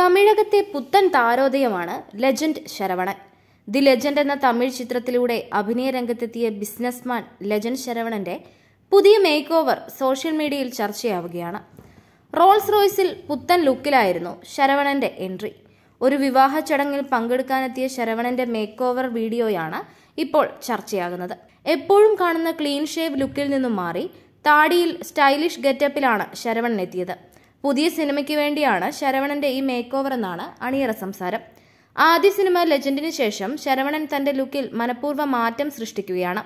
തമിഴകത്തെ പുത്തൻ താരോദയമാണ് legend Saravanan the legend എന്ന തമിഴ് ചിത്രത്തിലൂടെ അഭിനയ രംഗത്തെത്തിയ ബിസിനസ്മാൻ ലെജൻഡ് ശരവണന്റെ പുതിയ മേക്ക് ഓവർ സോഷ്യൽ മീഡിയയിൽ ചർച്ചയാവുകയാണ് റോൾസ് റോയ്സിൽ പുത്തൻ ലുക്കിലായിരുന്നു ശരവണന്റെ എൻട്രി ഒരു വിവാഹ ചടങ്ങിൽ പങ്കെടുക്കാനെത്തിയ ശരവണന്റെ മേക്ക് ഓവർ വീഡിയോയാണ് ഇപ്പോൾ ചർച്ചയാകുന്നത് എപ്പോഴും കാണുന്ന ക്ലീൻ ഷേവ് ലുക്കിൽ നിന്നും മാറി താടിയിൽ സ്റ്റൈലിഷ് ഗെറ്റപ്പിലാണ് ശരവണൻ എത്തിയത് പുതിയ സിനിമയ്ക്ക് വേണ്ടിയാണ് ശരവണന്റെ ഈ മേക്ക് ഓവർ എന്നാണ് അണിയറ സംസാരം ആദ്യ സിനിമ ലെജൻഡിന് ശേഷം ശരവണൻ തന്റെ ലുക്കിൽ മനഃപൂർവ്വം മാറ്റം സൃഷ്ടിക്കുകയാണ്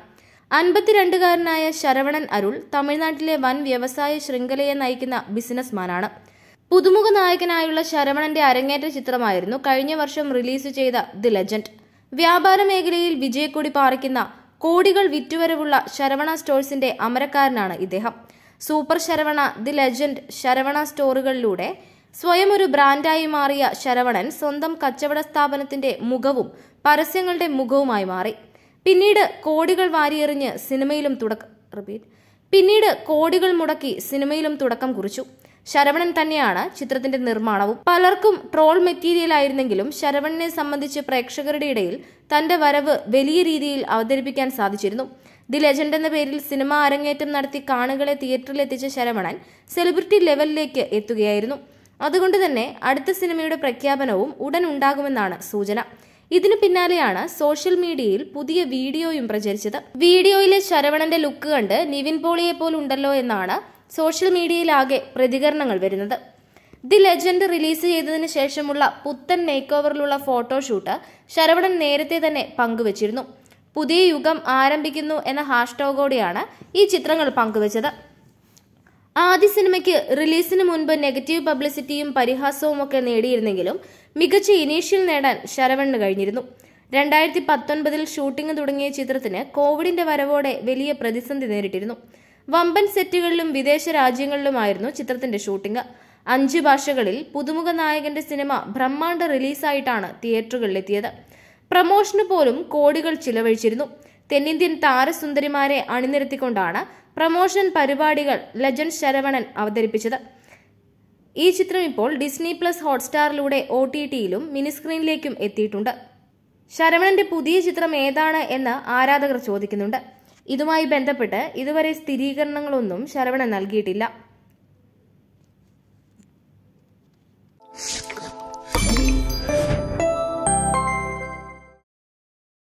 അൻപത്തിരണ്ടുകാരനായ ശരവണൻ അരുൾ തമിഴ്നാട്ടിലെ വൻ വ്യവസായ ശൃംഖലയെ നയിക്കുന്ന ബിസിനസ്മാനാണ് പുതുമുഖ നായകനായുള്ള ശരവണന്റെ അരങ്ങേറ്റ ചിത്രമായിരുന്നു കഴിഞ്ഞ വർഷം റിലീസ് ചെയ്ത ദി ലെജൻഡ് വ്യാപാര മേഖലയിൽ വിജയക്കൊടി പാറിക്കുന്ന കോടികൾ വിറ്റുവരവുള്ള ശരവണ സ്റ്റോഴ്സിന്റെ അമരക്കാരനാണ് ഇദ്ദേഹം super Saravana the legend Saravana സ്റ്റോറുകളിലൂടെ സ്വയം ഒരു ബ്രാൻഡായി മാറിയ ശരവണൻ സ്വന്തം കച്ചവട സ്ഥാപനത്തിന്റെ മുഖവും പരസ്യങ്ങളുടെ മുഖവുമായി മാറി പിന്നീട് കോടികൾ വാരിയെറിഞ്ഞ് സിനിമയിലും തുടക്കം റിപ്പീറ്റ് പിന്നീട് കോടികൾ മുടക്കി സിനിമയിലും തുടക്കം കുറിച്ചു ശരവണൻ തന്നെയാണ് ചിത്രത്തിന്റെ നിർമ്മാണവും പലർക്കും ട്രോൾ മെറ്റീരിയൽ ആയിരുന്നെങ്കിലും ശരവണനെ സംബന്ധിച്ച് പ്രേക്ഷകരുടെ ഇടയിൽ തന്റെ വരവ് വലിയ രീതിയിൽ അവതരിപ്പിക്കാൻ സാധിച്ചിരുന്നു ദി ലെജൻഡ് എന്ന പേരിൽ സിനിമ അരങ്ങേറ്റം നടത്തി തിയേറ്ററിൽ തിയേറ്ററിലെത്തിച്ച ശരവണൻ സെലിബ്രിറ്റി ലെവലിലേക്ക് എത്തുകയായിരുന്നു അതുകൊണ്ട് തന്നെ അടുത്ത സിനിമയുടെ പ്രഖ്യാപനവും ഉടൻ ഉണ്ടാകുമെന്നാണ് സൂചന ഇതിനു പിന്നാലെയാണ് സോഷ്യൽ മീഡിയയിൽ പുതിയ വീഡിയോയും പ്രചരിച്ചത് വീഡിയോയിലെ ശരവണന്റെ ലുക്ക് കണ്ട് നിവിൻ പോളിയെ പോലുണ്ടല്ലോ എന്നാണ് സോഷ്യൽ മീഡിയയിലാകെ പ്രതികരണങ്ങൾ വരുന്നത് ദി ലെജൻഡ് റിലീസ് ചെയ്തതിനു ശേഷമുള്ള പുത്തൻ മേക്ക് ഓവറിലുള്ള ഫോട്ടോഷൂട്ട് ശരവണൻ നേരത്തെ തന്നെ പങ്കുവച്ചിരുന്നു പുതിയ യുഗം ആരംഭിക്കുന്നു എന്ന ഹാഷ്ടാഗോടെയാണ് ഈ ചിത്രങ്ങൾ പങ്കുവച്ചത് ആദ്യ സിനിമയ്ക്ക് റിലീസിന് മുൻപ് നെഗറ്റീവ് പബ്ലിസിറ്റിയും പരിഹാസവും ഒക്കെ നേടിയിരുന്നെങ്കിലും മികച്ച ഇനീഷ്യൽ നേടാൻ ശരവണിന് കഴിഞ്ഞിരുന്നു രണ്ടായിരത്തി പത്തൊൻപതിൽ ഷൂട്ടിംഗ് തുടങ്ങിയ ചിത്രത്തിന് കോവിഡിന്റെ വരവോടെ വലിയ പ്രതിസന്ധി നേരിട്ടിരുന്നു വമ്പൻ സെറ്റുകളിലും വിദേശ രാജ്യങ്ങളിലുമായിരുന്നു ചിത്രത്തിന്റെ ഷൂട്ടിംഗ് അഞ്ച് ഭാഷകളിൽ പുതുമുഖ നായകന്റെ സിനിമ ബ്രഹ്മാണ്ട റിലീസായിട്ടാണ് തിയേറ്ററുകളിലെത്തിയത് പ്രമോഷന് പോലും കോടികൾ ചിലവഴിച്ചിരുന്നു തെന്നിന്ത്യൻ താരസുന്ദരിമാരെ അണിനിരത്തിക്കൊണ്ടാണ് പ്രമോഷൻ പരിപാടികൾ ലജൻഡ് ശരവണൻ അവതരിപ്പിച്ചത് ഈ ചിത്രം ഇപ്പോൾ ഡിസ്നി പ്ലസ് ഹോട്ട്സ്റ്റാറിലൂടെ ഒ ടി ടിയിലും മിനിസ്ക്രീനിലേക്കും എത്തിയിട്ടുണ്ട് ശരവണന്റെ പുതിയ ചിത്രം ഏതാണ് എന്ന് ആരാധകർ ചോദിക്കുന്നുണ്ട് ഇതുമായി ബന്ധപ്പെട്ട് ഇതുവരെ സ്ഥിരീകരണങ്ങളൊന്നും ശരവണൻ നൽകിയിട്ടില്ല